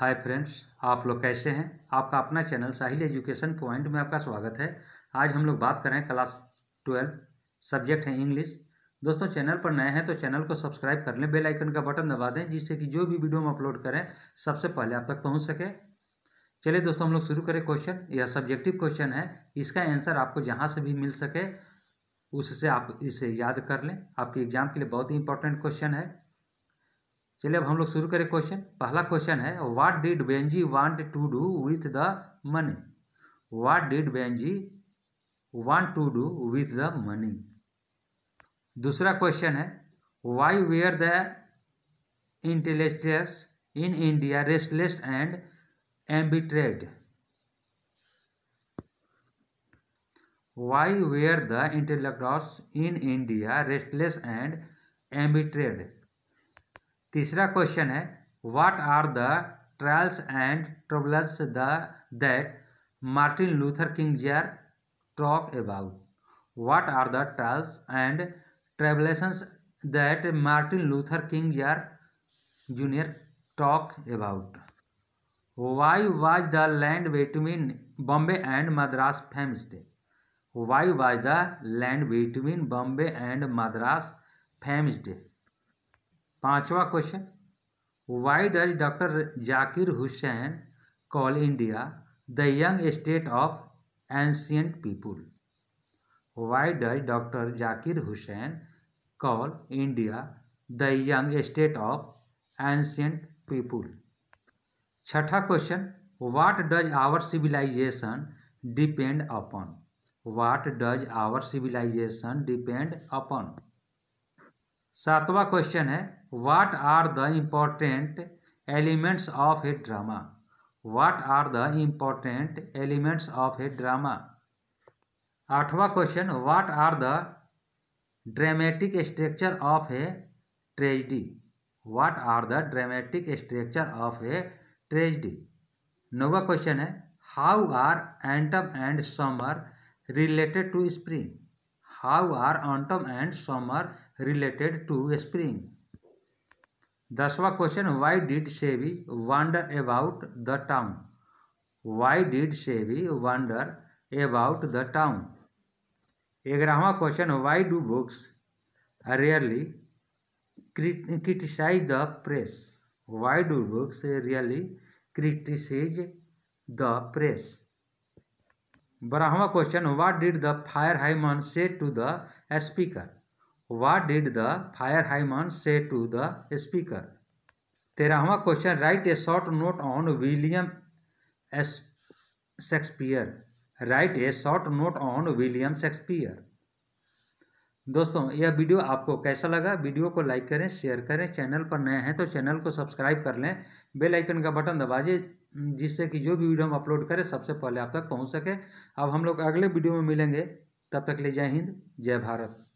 hi friends आप लोग कैसे हैं आपका अपना चैनल साहिल एजुकेशन पॉइंट में आपका स्वागत है आज हम लोग बात कर रहे हैं क्लास ट्वेल्व सब्जेक्ट है इंग्लिश दोस्तों चैनल पर नए हैं तो चैनल को सब्सक्राइब कर लें बेल आइकन का बटन दबा दें जिससे कि जो भी वीडियो हम अपलोड करें सबसे पहले आप तक पहुँच सके चलिए दोस्तों हम लोग शुरू करें क्वेश्चन यह सब्जेक्टिव क्वेश्चन है इसका आंसर आपको जहाँ से भी मिल सके उससे आप इसे याद कर लें आपके एग्जाम के लिए बहुत ही इंपॉर्टेंट क्वेश्चन है चलिए अब हम लोग शुरू करें क्वेश्चन पहला क्वेश्चन है what did Benjy want to do with the money what did Benjy want to do with the money दूसरा क्वेश्चन है why were the intellectuals in India restless and embittered why were the intellectuals in India restless and embittered तीसरा question है what are the trials and troubles the that Martin Luther King J R talk about what are the trials and tribulations that Martin Luther King jeer junior talk about why was the land between Bombay and Madras dry why was the land between Bombay and Madras dry पांचवा question why does doctor Zakir Hussain call India the young state of ancient people why does doctor Zakir Hussain call India the young state of ancient people छठा question what does our civilization depend upon what does our civilization depend upon सातवां question है what are the important elements of a drama what are the important elements of a drama आठवां question what are the dramatic structure of a tragedy what are the dramatic structure of a tragedy नौवा question है how are autumn and summer related to spring how are autumn and summer related to spring दसवा question why did Savvy wonder about the town why did Savvy wonder about the town ग्यारहवा question why do books rarely criticise the press why do books really criticise the press बारहवा question what did the fire hymen say to the speaker what did the fire hymen say to the speaker तेरहवा question write a short note on William S Shakespeare write a short note on William Shakespeare दोस्तों यह video आपको कैसा लगा video को like करें share करें channel पर नए हैं तो चैनल को सब्सक्राइब कर लें बेल आइकन का बटन दबा दीजिए जिससे कि जो भी वीडियो हम अपलोड करें सबसे पहले आप तक पहुँच सके अब हम लोग अगले वीडियो में मिलेंगे तब तक ले जय हिंद जय भारत